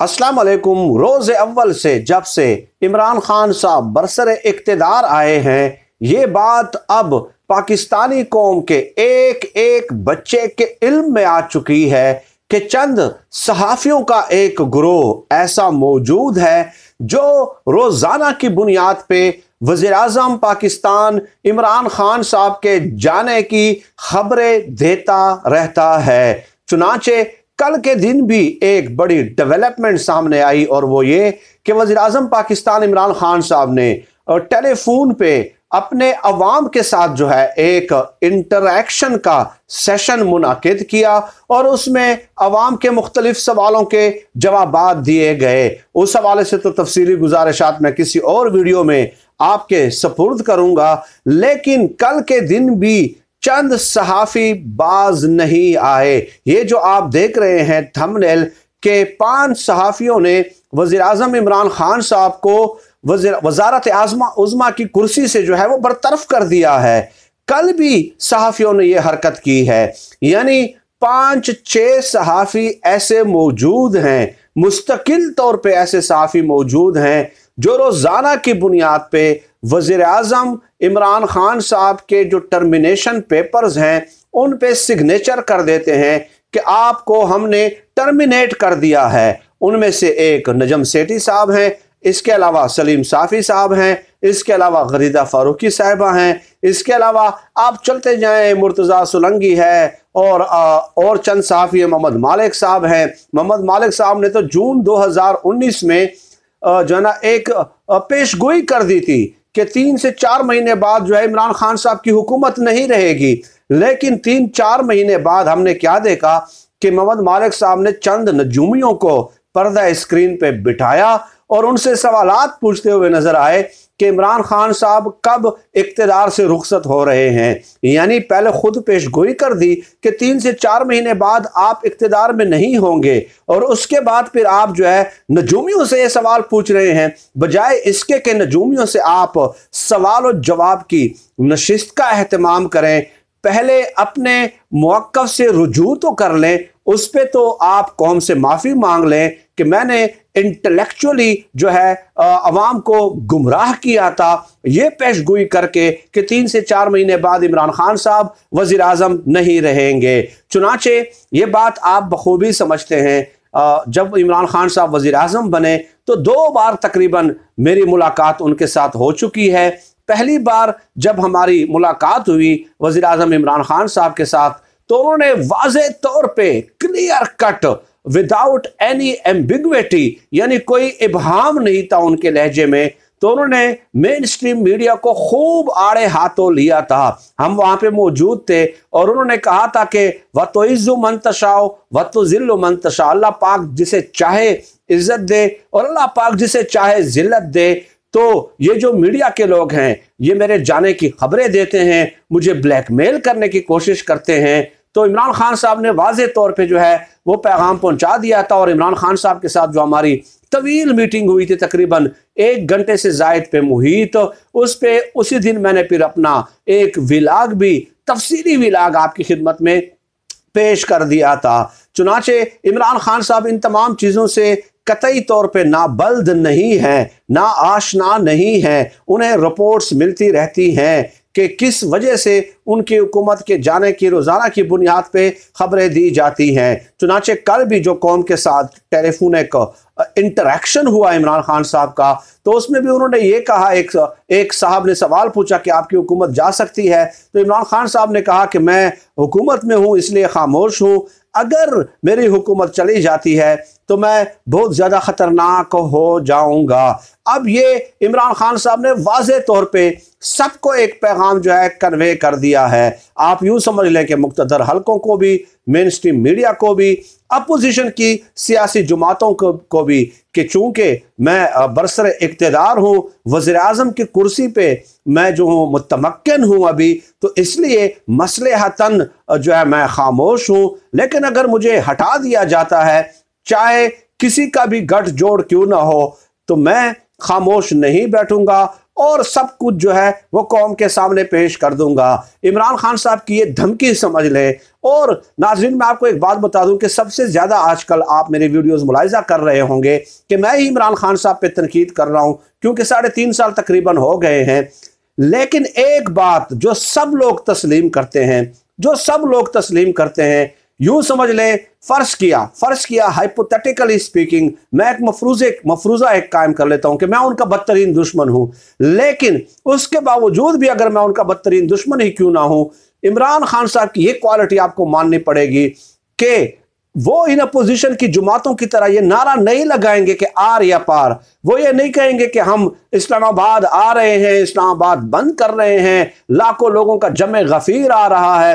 अस्सलाम वालेकुम रोज़ अव्वल से जब से इमरान खान साहब बरसर इकतदार आए हैं ये बात अब पाकिस्तानी कौम के एक एक बच्चे के इल्म में आ चुकी है कि चंद सहाफ़ियों का एक ग्रोह ऐसा मौजूद है जो रोज़ाना की बुनियाद पे वजीर अजम पाकिस्तान इमरान खान साहब के जाने की खबरें देता रहता है चुनाचे कल के दिन भी एक बड़ी डेवलपमेंट सामने आई और वो ये कि वजी अजम पाकिस्तान इमरान खान साहब ने टेलीफोन पे अपने अवाम के साथ जो है एक इंटरक्शन का सेशन मुनद किया और उसमें अवाम के मुख्तलिफ सवालों के जवाब दिए गए उस हवाले से तो तफसीली गुजारिशात मैं किसी और वीडियो में आपके सपुर्द करूंगा लेकिन कल के दिन भी चंद सहाफ़ी बाज नहीं आए ये जो आप देख रहे हैं थंबनेल के पांच सहाफ़ियों ने वज़ी अजम इमरान खान साहब को वजारत आजमा उजमा की कुर्सी से जो है वो बरतरफ कर दिया है कल भी सहाफ़ियों ने यह हरकत की है यानी पांच छः सहाफ़ी ऐसे मौजूद हैं मुस्तकिल तौर पे ऐसे सहाफ़ी मौजूद हैं जो रोज़ाना की बुनियाद पे वज़र अजम इमरान ख़ान साहब के जो टर्मिनेशन पेपर्स हैं उन पे सिग्नेचर कर देते हैं कि आपको हमने टर्मिनेट कर दिया है उनमें से एक नजम सेठी साहब हैं इसके अलावा सलीम साफ़ी साहब हैं इसके अलावा गरीदा फारूकी साहबा हैं इसके अलावा आप चलते जाएं मुर्तज़ा सुलंगी है और आ, और चंद साफ़ी मोहम्मद मालिक साहब हैं मोहम्मद मालिक साहब ने तो जून 2019 में जो है ना एक पेशगोई कर दी थी कि तीन से चार महीने बाद जो है इमरान खान साहब की हुकूमत नहीं रहेगी लेकिन तीन चार महीने बाद हमने क्या देखा कि मोहम्मद मालिक साहब ने चंद नजूमियों को पर्दा स्क्रीन पे बिठाया और उनसे सवालात पूछते हुए नजर आए कि इमरान खान साहब कब इकतदार से रुखसत हो रहे हैं यानी पहले खुद पेश गोई कर दी कि तीन से चार महीने बाद आप इकतदार में नहीं होंगे और उसके बाद फिर आप जो है नजूमियों से ये सवाल पूछ रहे हैं बजाय इसके के नजूमियों से आप सवाल और जवाब की नशिस्त का अहतमाम करें पहले अपने मौक़ से रुजू तो कर लें उस पर तो आप कौम से माफ़ी मांग लें कि मैंने इंटेलेक्चुअली जो है अवाम को गुमराह किया था यह पेश गोई करके कि तीन से चार महीने बाद इमरान खान साहब वज़ी अजम नहीं रहेंगे चुनाचे ये बात आप बखूबी समझते हैं जब इमरान खान साहब वज़ी अजम बने तो दो बार तकरीबन मेरी मुलाकात उनके साथ हो चुकी है पहली बार जब हमारी मुलाकात हुई वजीर आजम इमरान खान साहब के साथ तो उन्होंने वाज तौर पर clear cut without any ambiguity यानी कोई इबहाम नहीं था उनके लहजे में तो उन्होंने मेन स्ट्रीम मीडिया को खूब आड़े हाथों लिया था हम वहाँ पे मौजूद थे और उन्होंने कहा था कि व तो इज़्ज़ु मंतशाओ व तो ज़िल्लु अल्लाह पाक जिसे चाहे इज़्ज़त दे और अल्लाह पाक जिसे चाहे ज़िल्लत दे तो ये जो मीडिया के लोग हैं ये मेरे जाने की खबरें देते हैं मुझे ब्लैकमेल करने की कोशिश करते हैं तो इमरान खान साहब ने वाज तौर पर जो है वो पैगाम पहुँचा दिया था और इमरान खान साहब के साथ जो हमारी तवील मीटिंग हुई थी तकरीबन एक घंटे से जायद पे मुहित तो उस पर उसी दिन मैंने फिर अपना एक विलाग भी तफसीली विलाग आपकी खिदमत में पेश कर दिया था चुनाचे इमरान खान साहब इन तमाम चीज़ों से कतई तौर पे ना बल्द नहीं है ना आशना नहीं है उन्हें रिपोर्ट्स मिलती रहती हैं कि किस वजह से उनकी हुकूमत के जाने की रोज़ाना की बुनियाद पर ख़बरें दी जाती हैं चुनाचे कल भी जो कौम के साथ टेलीफोन एक इंटरेक्शन हुआ इमरान खान साहब का तो उसमें भी उन्होंने ये कहा एक एक साहब ने सवाल पूछा कि आपकी हुकूमत जा सकती है तो इमरान खान साहब ने कहा कि मैं हुकूमत में हूँ इसलिए खामोश हूँ अगर मेरी हुकूमत चली जाती है तो मैं बहुत ज़्यादा ख़तरनाक हो जाऊंगा अब ये इमरान खान साहब ने वाज तौर पर सबको एक पैगाम जो है कन्वे कर दिया है आप यूँ समझ लें कि मुख्तर हलकों को भी मेन स्ट्रीम मीडिया को भी अपोजिशन की सियासी जमातों को, को भी कि चूँकि मैं बरसर इकतदार हूँ वज़र अजम की कुर्सी पर मैं जो हूँ मुतमक्न हूँ अभी तो इसलिए हतन जो है मैं खामोश हूँ लेकिन अगर मुझे हटा दिया जाता है चाहे किसी का भी गठजोड़ क्यों ना हो तो मैं खामोश नहीं बैठूंगा और सब कुछ जो है वो कौम के सामने पेश कर दूंगा इमरान खान साहब की ये धमकी समझ लें और नाजरीन मैं आपको एक बात बता दूं कि सबसे ज़्यादा आजकल आप मेरे वीडियोस मुलायजा कर रहे होंगे कि मैं ही इमरान खान साहब पे तनकीद कर रहा हूं क्योंकि साढ़े तीन साल तकरीबन हो गए हैं लेकिन एक बात जो सब लोग तस्लीम करते हैं जो सब लोग तस्लीम करते हैं यूं समझ ले फर्श किया फर्श किया हाइपोथेटिकली स्पीकिंग मैं एक मफरूजे मफरूजा एक कायम कर लेता हूं कि मैं उनका बदतरीन दुश्मन हूं लेकिन उसके बावजूद भी अगर मैं उनका बदतरीन दुश्मन ही क्यों ना हूं इमरान खान साहब की ये क्वालिटी आपको माननी पड़ेगी कि वो इन अपोजिशन की जुमातों की तरह ये नारा नहीं लगाएंगे कि आर या पार वो ये नहीं कहेंगे कि हम इस्लामाबाद आ रहे हैं इस्लामाबाद बंद कर रहे हैं लाखों लोगों का जमे गफीर आ रहा है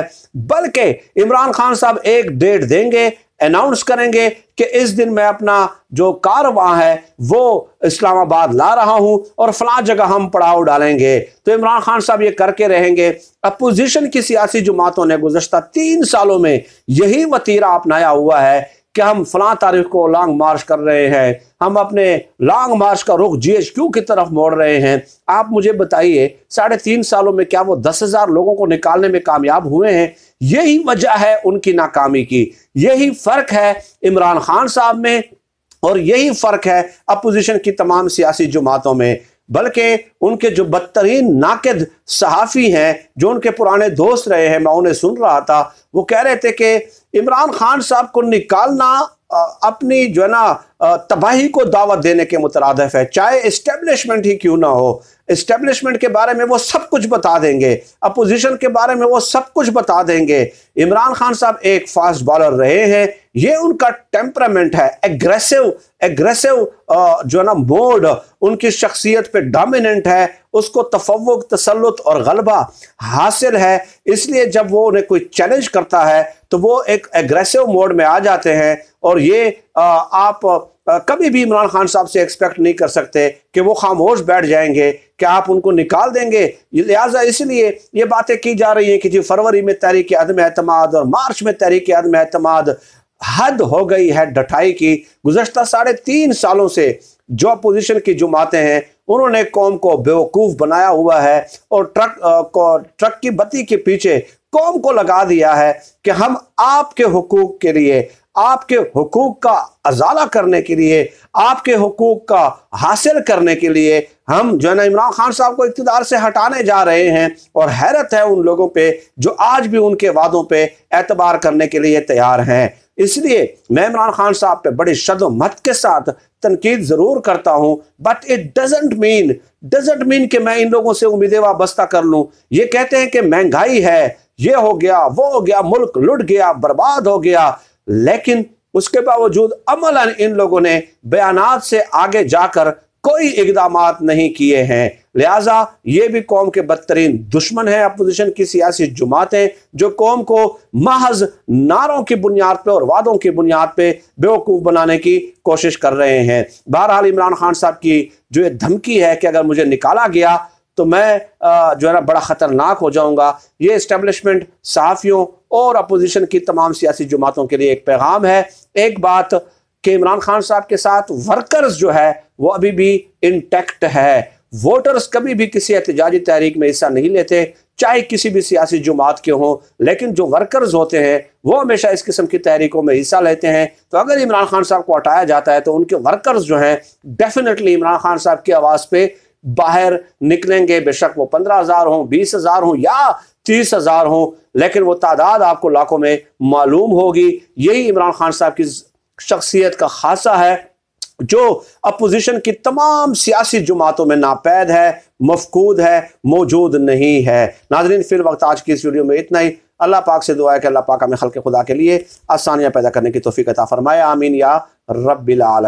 बल्कि इमरान खान साहब एक डेट देंगे अनाउंस करेंगे कि इस दिन मैं अपना जो कारवा है वो इस्लामाबाद ला रहा हूं और फला जगह हम पड़ाव डालेंगे तो इमरान खान साहब ये करके रहेंगे अपोजिशन की सियासी जमातों ने गुजशत तीन सालों में यही वतीरा अपनाया हुआ है कि हम फला तारीख को लॉन्ग मार्च कर रहे हैं हम अपने लॉन्ग मार्च का रुख जी एच क्यू की तरफ मोड़ रहे हैं आप मुझे बताइए साढ़े तीन सालों में क्या वो दस हजार लोगों को निकालने में कामयाब हुए हैं यही वजह है उनकी नाकामी की यही फर्क है इमरान खान साहब में और यही फर्क है अपोजिशन की तमाम सियासी जमातों में बल्कि उनके जो बदतरीन नाकद सहाफ़ी हैं जो उनके पुराने दोस्त रहे हैं मैं उन्हें सुन रहा था वो कह रहे थे कि इमरान खान साहब को निकालना अपनी जो है ना तबाही को दावत देने के मुतरदफ है चाहे इस्टेब्लिशमेंट ही क्यों ना हो इस्टेब्लिशमेंट के बारे में वो सब कुछ बता देंगे अपोजिशन के बारे में वो सब कुछ बता देंगे इमरान खान साहब एक फास्ट बॉलर रहे हैं ये उनका टेम्परामेंट है एग्रेसिव एग्रेसिव जो है ना मोड उनकी शख्सियत पे डोमिनेंट है उसको तफवक तसलुत और गलबा हासिल है इसलिए जब वो उन्हें कोई चैलेंज करता है तो वो एक एग्रेसिव मोड में आ जाते हैं और ये आप कभी भी इमरान खान साहब से एक्सपेक्ट नहीं कर सकते कि वो खामोश बैठ जाएंगे क्या आप उनको निकाल देंगे लिहाजा इसलिए ये बातें की जा रही हैं कि जी फरवरी में तहरीक अदम अतमाद और मार्च में तहरीक अदम अतमाद हद हो गई है डठाई की गुजशत साढ़े तीन सालों से जो अपोजिशन की जुमातें हैं उन्होंने कौम को बेवकूफ़ बनाया हुआ है और ट्रक आ, को ट्रक की बत्ती के पीछे कौम को लगा दिया है कि हम आपके हकूक के लिए आपके हकूक़ का अजाला करने के लिए आपके हकूक़ का हासिल करने के लिए हम जो है ना इमरान खान साहब को इकतदार से हटाने जा रहे हैं और हैरत है उन लोगों पे जो आज भी उनके वादों पे एतबार करने के लिए तैयार हैं इसलिए मैं इमरान खान साहब पे बड़ी शदोमत के साथ तनकीद ज़रूर करता हूँ but it doesn't mean doesn't mean कि मैं इन लोगों से उम्मीदें वाबस्ता कर लूँ ये कहते हैं कि महंगाई है ये हो गया वो हो गया मुल्क लुट गया बर्बाद हो गया लेकिन उसके बावजूद अमल इन लोगों ने बयान से आगे जाकर कोई इकदाम नहीं किए हैं लिहाजा ये भी कौम के बदतरीन दुश्मन है अपोजिशन की सियासी जुमातें जो कौम को महज नारों की बुनियाद पर और वादों की बुनियाद पर बेवकूफ़ बनाने की कोशिश कर रहे हैं बहरहाल इमरान खान साहब की जो ये धमकी है कि अगर मुझे निकाला गया तो मैं जो है ना बड़ा ख़तरनाक हो जाऊंगा ये इस्टेब्लिशमेंट सहाफ़ियों और अपोजिशन की तमाम सियासी जमातों के लिए एक पैगाम है एक बात कि इमरान खान साहब के साथ वर्कर्स जो है वो अभी भी इंटेक्ट है वोटर्स कभी भी किसी एहतजाजी तहरीक में हिस्सा नहीं लेते चाहे किसी भी सियासी जमात के हों लेकिन जो वर्कर्स होते हैं वो हमेशा इस किस्म की तहरीकों में हिस्सा लेते हैं तो अगर इमरान खान साहब को हटाया जाता है तो उनके वर्कर्स जो हैं डेफिनेटली इमरान खान साहब की आवाज़ पर बाहर निकलेंगे बेशक वो पंद्रह हजार हों बीस हजार हों या तीस हजार हों लेकिन वो तादाद आपको लाखों में मालूम होगी यही इमरान खान साहब की शख्सियत का खासा है जो अपोजिशन की तमाम सियासी जमातों में नापैद है मफकूद है मौजूद नहीं है नाजरीन फिर वक्त आज की इस वीडियो में इतना ही अल्लाह पाक से दुआ है कि अल्लाह पाक हमें खल के खुदा के लिए आसानियाँ पैदा करने की तोफ़ी अता फरमाए आमीन या रबिल